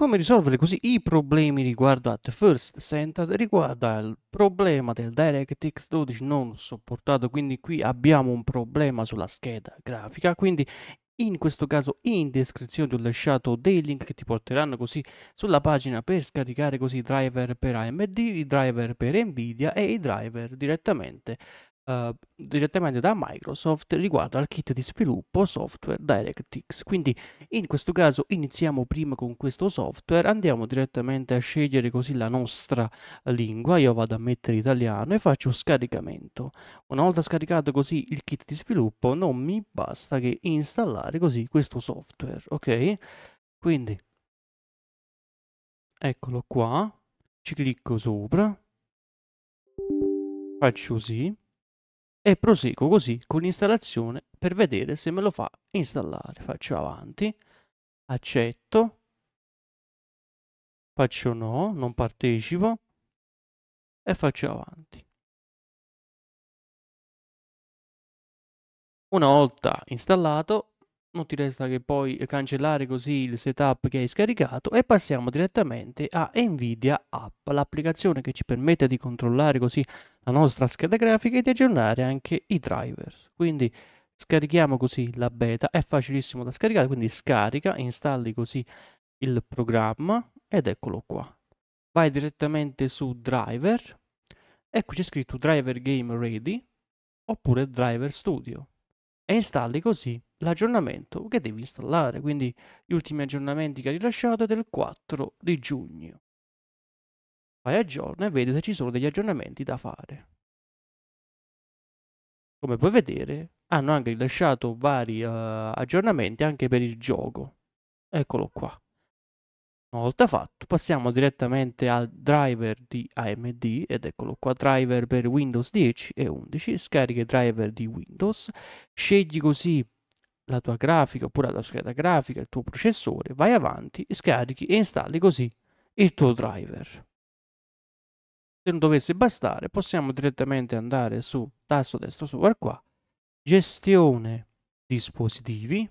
Come risolvere così i problemi riguardo a The First Sentinel riguarda il problema del DirectX 12 non supportato, quindi qui abbiamo un problema sulla scheda grafica, quindi in questo caso in descrizione ti ho lasciato dei link che ti porteranno così sulla pagina per scaricare così i driver per AMD, i driver per Nvidia e i driver direttamente eh, direttamente da Microsoft riguardo al kit di sviluppo software DirectX. Quindi in questo caso iniziamo prima con questo software, andiamo direttamente a scegliere così la nostra eh, lingua, io vado a mettere italiano e faccio scaricamento. Una volta scaricato così il kit di sviluppo non mi basta che installare così questo software, ok? Quindi eccolo qua, ci clicco sopra, faccio così, e proseguo così con l'installazione per vedere se me lo fa installare. Faccio avanti, accetto, faccio no, non partecipo e faccio avanti. Una volta installato non ti resta che poi cancellare così il setup che hai scaricato e passiamo direttamente a Nvidia App, l'applicazione che ci permette di controllare così la nostra scheda grafica e di aggiornare anche i driver. Quindi scarichiamo così la beta, è facilissimo da scaricare, quindi scarica, installi così il programma ed eccolo qua. Vai direttamente su driver, ecco c'è scritto driver game ready oppure driver studio e installi così l'aggiornamento che devi installare, quindi gli ultimi aggiornamenti che ha rilasciato del 4 di giugno. Fai aggiorna e vedi se ci sono degli aggiornamenti da fare. Come puoi vedere, hanno anche rilasciato vari uh, aggiornamenti anche per il gioco. Eccolo qua. Una volta fatto, passiamo direttamente al driver di AMD ed eccolo qua, driver per Windows 10 e 11, scarica i driver di Windows, scegli così la tua grafica oppure la tua scheda grafica, il tuo processore, vai avanti, scarichi e installi così il tuo driver. Se non dovesse bastare, possiamo direttamente andare su tasto destro sopra qua, gestione dispositivi,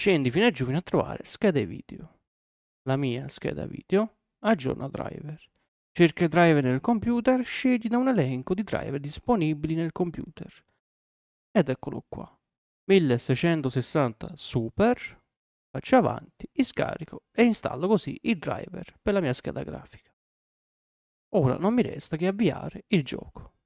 Scendi fino a giù fino a trovare schede video. La mia scheda video aggiorna driver. Cerca driver nel computer, scegli da un elenco di driver disponibili nel computer. Ed eccolo qua. 1660 Super. Faccio avanti, iscarico e installo così il driver per la mia scheda grafica. Ora non mi resta che avviare il gioco.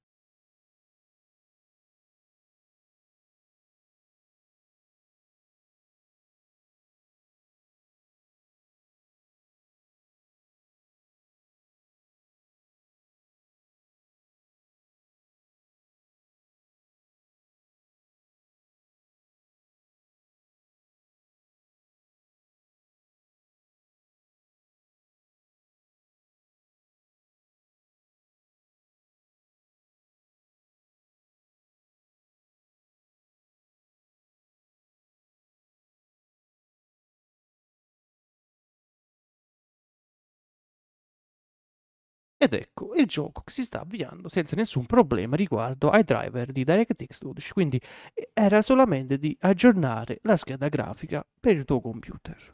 Ed ecco il gioco che si sta avviando senza nessun problema riguardo ai driver di DirectX 12, quindi eh, era solamente di aggiornare la scheda grafica per il tuo computer.